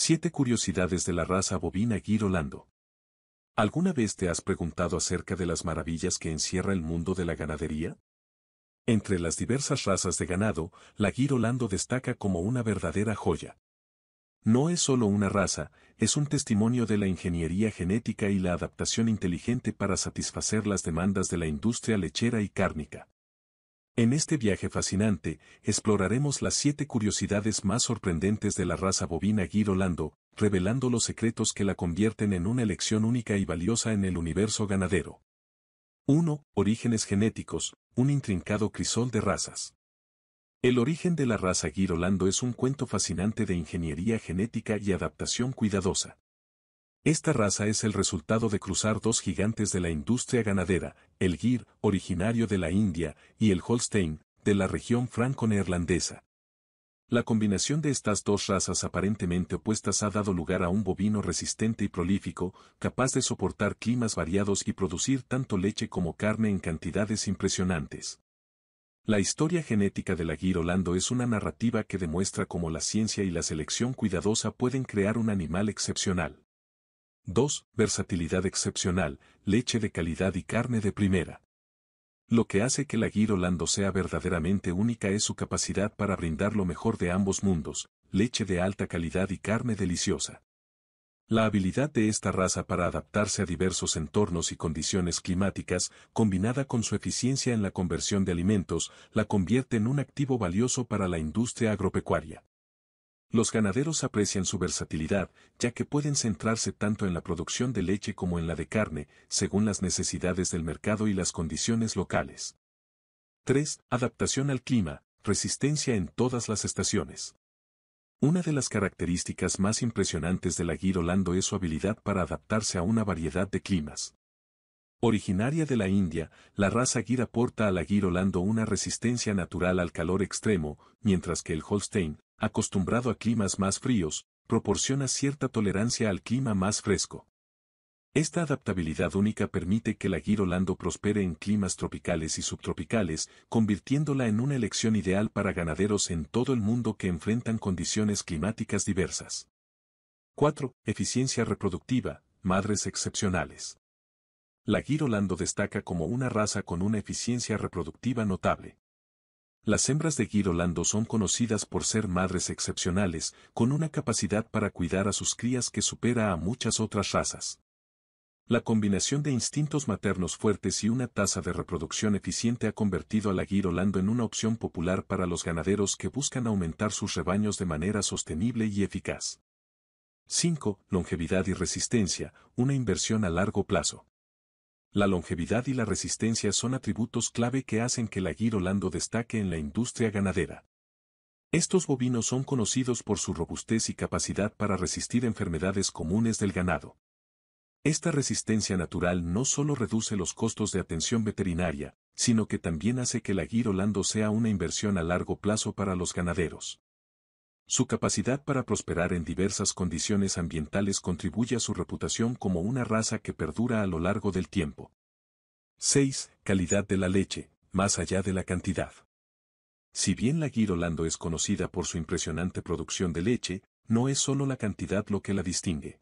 Siete curiosidades de la raza bovina guirolando. ¿Alguna vez te has preguntado acerca de las maravillas que encierra el mundo de la ganadería? Entre las diversas razas de ganado, la guirolando destaca como una verdadera joya. No es solo una raza, es un testimonio de la ingeniería genética y la adaptación inteligente para satisfacer las demandas de la industria lechera y cárnica. En este viaje fascinante, exploraremos las siete curiosidades más sorprendentes de la raza bovina Guirolando, revelando los secretos que la convierten en una elección única y valiosa en el universo ganadero. 1. Orígenes genéticos, un intrincado crisol de razas. El origen de la raza guirolando es un cuento fascinante de ingeniería genética y adaptación cuidadosa. Esta raza es el resultado de cruzar dos gigantes de la industria ganadera, el Gir, originario de la India, y el Holstein, de la región franco-neerlandesa. La combinación de estas dos razas aparentemente opuestas ha dado lugar a un bovino resistente y prolífico, capaz de soportar climas variados y producir tanto leche como carne en cantidades impresionantes. La historia genética del Gir holando es una narrativa que demuestra cómo la ciencia y la selección cuidadosa pueden crear un animal excepcional. 2. Versatilidad excepcional, leche de calidad y carne de primera. Lo que hace que la Lando sea verdaderamente única es su capacidad para brindar lo mejor de ambos mundos, leche de alta calidad y carne deliciosa. La habilidad de esta raza para adaptarse a diversos entornos y condiciones climáticas, combinada con su eficiencia en la conversión de alimentos, la convierte en un activo valioso para la industria agropecuaria. Los ganaderos aprecian su versatilidad, ya que pueden centrarse tanto en la producción de leche como en la de carne, según las necesidades del mercado y las condiciones locales. 3. Adaptación al clima, resistencia en todas las estaciones. Una de las características más impresionantes del aguir holando es su habilidad para adaptarse a una variedad de climas. Originaria de la India, la raza guir aporta al aguir holando una resistencia natural al calor extremo, mientras que el Holstein, acostumbrado a climas más fríos, proporciona cierta tolerancia al clima más fresco. Esta adaptabilidad única permite que la guirolando prospere en climas tropicales y subtropicales, convirtiéndola en una elección ideal para ganaderos en todo el mundo que enfrentan condiciones climáticas diversas. 4. Eficiencia reproductiva, madres excepcionales. La guirolando destaca como una raza con una eficiencia reproductiva notable. Las hembras de Lando son conocidas por ser madres excepcionales, con una capacidad para cuidar a sus crías que supera a muchas otras razas. La combinación de instintos maternos fuertes y una tasa de reproducción eficiente ha convertido a la Lando en una opción popular para los ganaderos que buscan aumentar sus rebaños de manera sostenible y eficaz. 5. Longevidad y resistencia, una inversión a largo plazo. La longevidad y la resistencia son atributos clave que hacen que el aguirolando destaque en la industria ganadera. Estos bovinos son conocidos por su robustez y capacidad para resistir enfermedades comunes del ganado. Esta resistencia natural no solo reduce los costos de atención veterinaria, sino que también hace que la aguirolando sea una inversión a largo plazo para los ganaderos. Su capacidad para prosperar en diversas condiciones ambientales contribuye a su reputación como una raza que perdura a lo largo del tiempo. 6. Calidad de la leche, más allá de la cantidad. Si bien la Guirolando es conocida por su impresionante producción de leche, no es solo la cantidad lo que la distingue.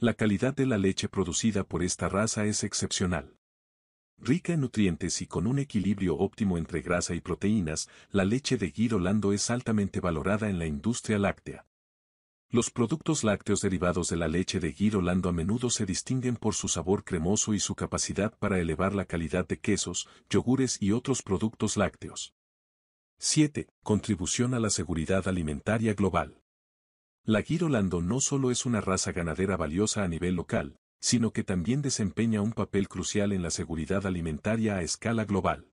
La calidad de la leche producida por esta raza es excepcional. Rica en nutrientes y con un equilibrio óptimo entre grasa y proteínas, la leche de Lando es altamente valorada en la industria láctea. Los productos lácteos derivados de la leche de Lando a menudo se distinguen por su sabor cremoso y su capacidad para elevar la calidad de quesos, yogures y otros productos lácteos. 7. Contribución a la seguridad alimentaria global. La Lando no solo es una raza ganadera valiosa a nivel local, sino que también desempeña un papel crucial en la seguridad alimentaria a escala global.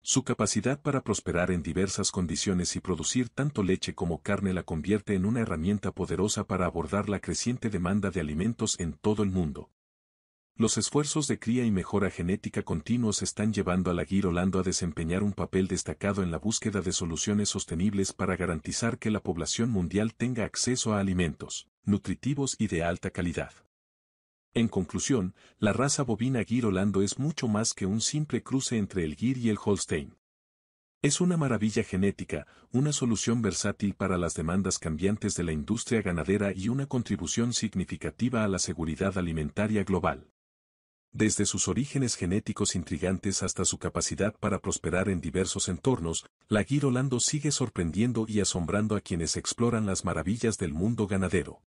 Su capacidad para prosperar en diversas condiciones y producir tanto leche como carne la convierte en una herramienta poderosa para abordar la creciente demanda de alimentos en todo el mundo. Los esfuerzos de cría y mejora genética continuos están llevando a la Guirolando a desempeñar un papel destacado en la búsqueda de soluciones sostenibles para garantizar que la población mundial tenga acceso a alimentos nutritivos y de alta calidad. En conclusión, la raza bovina guirolando es mucho más que un simple cruce entre el Gir y el Holstein. Es una maravilla genética, una solución versátil para las demandas cambiantes de la industria ganadera y una contribución significativa a la seguridad alimentaria global. Desde sus orígenes genéticos intrigantes hasta su capacidad para prosperar en diversos entornos, la Guirolando sigue sorprendiendo y asombrando a quienes exploran las maravillas del mundo ganadero.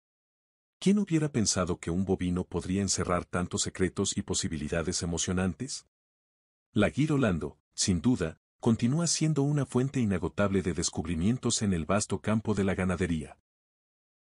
¿Quién hubiera pensado que un bovino podría encerrar tantos secretos y posibilidades emocionantes? La Guirolando, sin duda, continúa siendo una fuente inagotable de descubrimientos en el vasto campo de la ganadería.